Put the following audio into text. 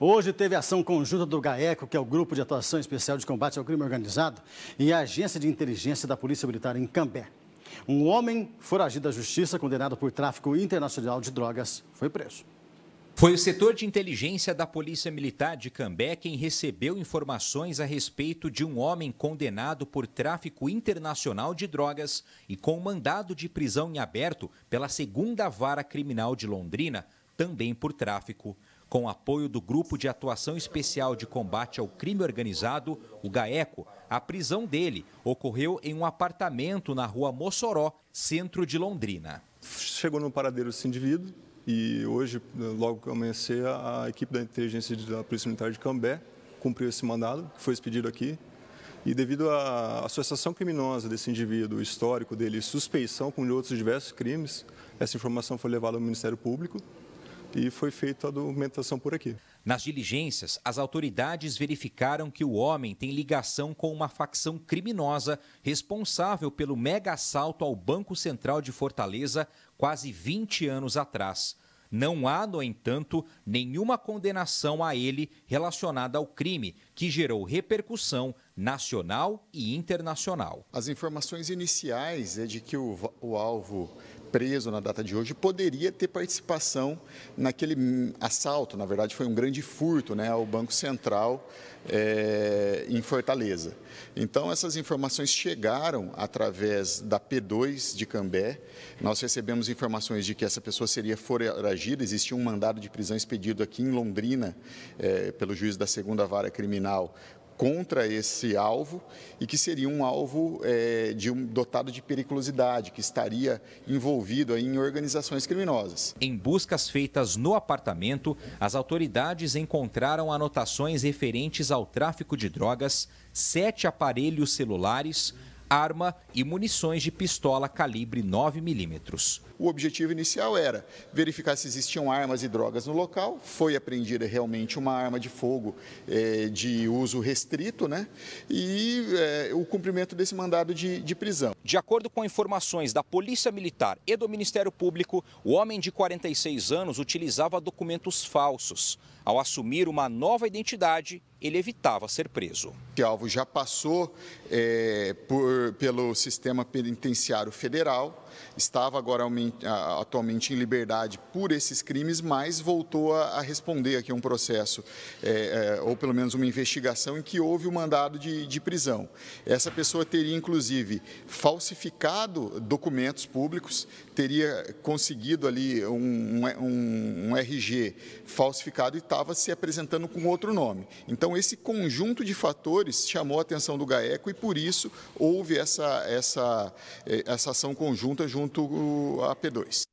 Hoje teve ação conjunta do GAECO, que é o Grupo de Atuação Especial de Combate ao Crime Organizado, e a Agência de Inteligência da Polícia Militar em Cambé. Um homem foragido da justiça, condenado por tráfico internacional de drogas, foi preso. Foi o setor de inteligência da Polícia Militar de Cambé quem recebeu informações a respeito de um homem condenado por tráfico internacional de drogas e com mandado de prisão em aberto pela segunda vara criminal de Londrina, também por tráfico. Com apoio do Grupo de Atuação Especial de Combate ao Crime Organizado, o GAECO, a prisão dele ocorreu em um apartamento na rua Mossoró, centro de Londrina. Chegou no paradeiro esse indivíduo e hoje, logo que amanhecer, a equipe da inteligência da Polícia Militar de Cambé cumpriu esse mandado, que foi expedido aqui. E devido à associação criminosa desse indivíduo, o histórico dele, suspeição com outros diversos crimes, essa informação foi levada ao Ministério Público e foi feita a documentação por aqui. Nas diligências, as autoridades verificaram que o homem tem ligação com uma facção criminosa responsável pelo mega assalto ao Banco Central de Fortaleza quase 20 anos atrás. Não há, no entanto, nenhuma condenação a ele relacionada ao crime, que gerou repercussão nacional e internacional. As informações iniciais é de que o, o alvo preso na data de hoje poderia ter participação naquele assalto, na verdade foi um grande furto né, ao Banco Central é, em Fortaleza. Então essas informações chegaram através da P2 de Cambé, nós recebemos informações de que essa pessoa seria foragida, existia um mandado de prisão expedido aqui em Londrina é, pelo juiz da segunda vara criminal criminal contra esse alvo e que seria um alvo é, de um, dotado de periculosidade, que estaria envolvido em organizações criminosas. Em buscas feitas no apartamento, as autoridades encontraram anotações referentes ao tráfico de drogas, sete aparelhos celulares, arma e munições de pistola calibre 9mm. O objetivo inicial era verificar se existiam armas e drogas no local. Foi apreendida realmente uma arma de fogo é, de uso restrito né? e é, o cumprimento desse mandado de, de prisão. De acordo com informações da Polícia Militar e do Ministério Público, o homem de 46 anos utilizava documentos falsos. Ao assumir uma nova identidade, ele evitava ser preso. O alvo já passou é, por, pelo sistema penitenciário federal, estava agora atualmente em liberdade por esses crimes, mas voltou a, a responder aqui a um processo, é, é, ou pelo menos uma investigação, em que houve o um mandado de, de prisão. Essa pessoa teria, inclusive, falsificado documentos públicos, teria conseguido ali um, um, um RG falsificado e estava se apresentando com outro nome. Então, esse conjunto de fatores chamou a atenção do GAECO e, por isso, houve essa, essa, eh, essa ação conjunta junto à P2.